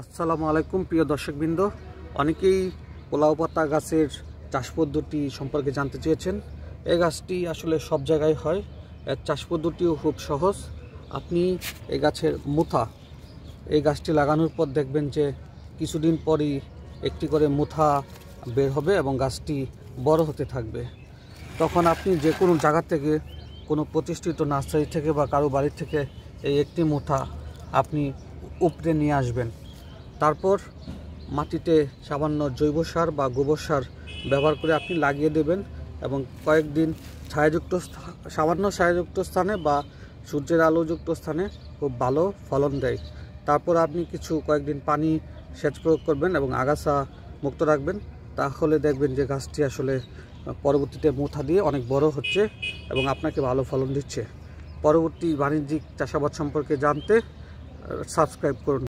আসসালামু আলাইকুম প্রিয় দর্শকবৃন্দ অনেকেই পোলাও পাতা গাছের চাষ পদ্ধতি সম্পর্কে জানতে চেয়েছেন এই গাছটি আসলে সব জায়গায় হয় এর চাষ পদ্ধতিও খুব সহজ আপনি এই গাছের মুথা এই গাছটি লাগানোর পর দেখবেন যে কিছুদিন পরই একটি করে মুথা বের হবে এবং গাছটি বড় হতে থাকবে তখন আপনি যে কোনো জায়গা থেকে কোনো প্রতিষ্ঠিত নার্সারি থেকে বা কারো বাড়ির থেকে এই একটি মুথা আপনি উপরে নিয়ে আসবেন তারপর মাটিতে সামান্য জৈব সার বা গোবর সার ব্যবহার করে আপনি লাগিয়ে দেবেন এবং কয়েকদিন ছায়াযুক্ত সামান্য ছায়াযুক্ত স্থানে বা সূর্যের আলোযুক্ত স্থানে খুব ভালো ফলন দেয় তারপর আপনি কিছু কয়েকদিন পানি সেচ প্রয়োগ করবেন এবং আগাছা মুক্ত রাখবেন তাহলে দেখবেন যে গাছটি আসলে পরবর্তীতে মোথা দিয়ে অনেক বড় হচ্ছে এবং আপনাকে ভালো ফলন দিচ্ছে পরবর্তী বাণিজ্যিক চাষাবাদ সম্পর্কে জানতে সাবস্ক্রাইব করুন